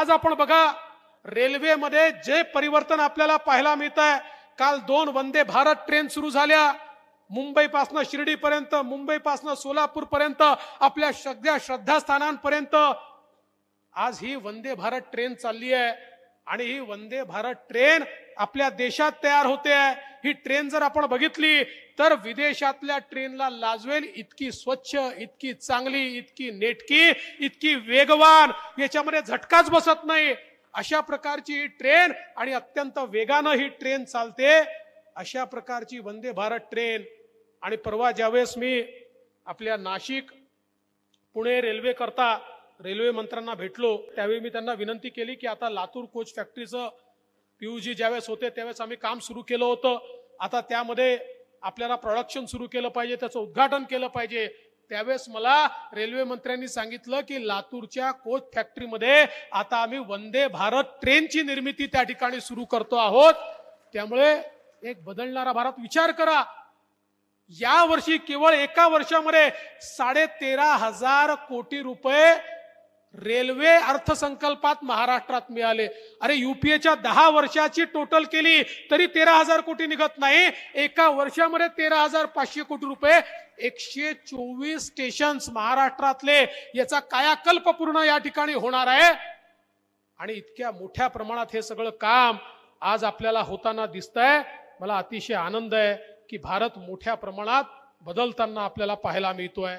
आज आपण बघा रेल्वेमध्ये जे परिवर्तन आपल्याला पाहायला मिळत आहे काल दोन वंदे भारत ट्रेन सुरू झाल्या मुंबईपासनं शिर्डीपर्यंत मुंबईपासनं पर्यंत आपल्या सगळ्या श्रद्धास्थानांपर्यंत आज ही वंदे भारत ट्रेन चालली आहे आणि ही वंदे भारत ट्रेन आपल्या देशात तयार होते आहे ही ट्रेन जर आपण बघितली तर विदेशातल्या ट्रेनला लाजवेल इतकी स्वच्छ इतकी चांगली इतकी नेटकी इतकी वेगवान याच्यामध्ये झटकाच बसत नाही अशा प्रकारची ही ट्रेन आणि अत्यंत वेगानं ही ट्रेन चालते अशा प्रकारची वंदे भारत ट्रेन आणि परवा ज्यावेळेस मी आपल्या नाशिक पुणे रेल्वे करता रेल्वे मंत्र्यांना भेटलो त्यावेळी मी त्यांना विनंती केली की आता लातूर कोच फॅक्टरीचं पियुजी ज्यावेळेस होते त्यावेळेस आम्ही काम सुरू केलं होतं आता त्यामध्ये आपल्याला प्रोडक्शन सुरू केलं पाहिजे त्याचं उद्घाटन केलं पाहिजे त्यावेळेस मला रेल्वे मंत्र्यांनी सांगितलं की लातूरच्या कोच फॅक्टरीमध्ये आता आम्ही वंदे भारत ट्रेनची निर्मिती त्या ठिकाणी सुरू करतो आहोत त्यामुळे एक बदलणारा भारत विचार करा या वर्षी केवळ एका वर्षामध्ये साडे तेरा हजार कोटी रुपये रेल्वे अर्थसंकल्पात महाराष्ट्रात मिळाले अरे युपीएच्या दहा वर्षाची टोटल केली तरी तेरा हजार कोटी निघत नाही एका वर्षामध्ये तेरा हजार पाचशे कोटी रुपये एकशे चोवीस स्टेशन महाराष्ट्रातले याचा कायाकल्प पूर्ण या ठिकाणी होणार आहे आणि इतक्या मोठ्या प्रमाणात हे सगळं काम आज आपल्याला होताना दिसतंय मला अतिशय आनंद आहे की भारत मोठ्या प्रमाणात बदलताना आपल्याला पाहायला मिळतोय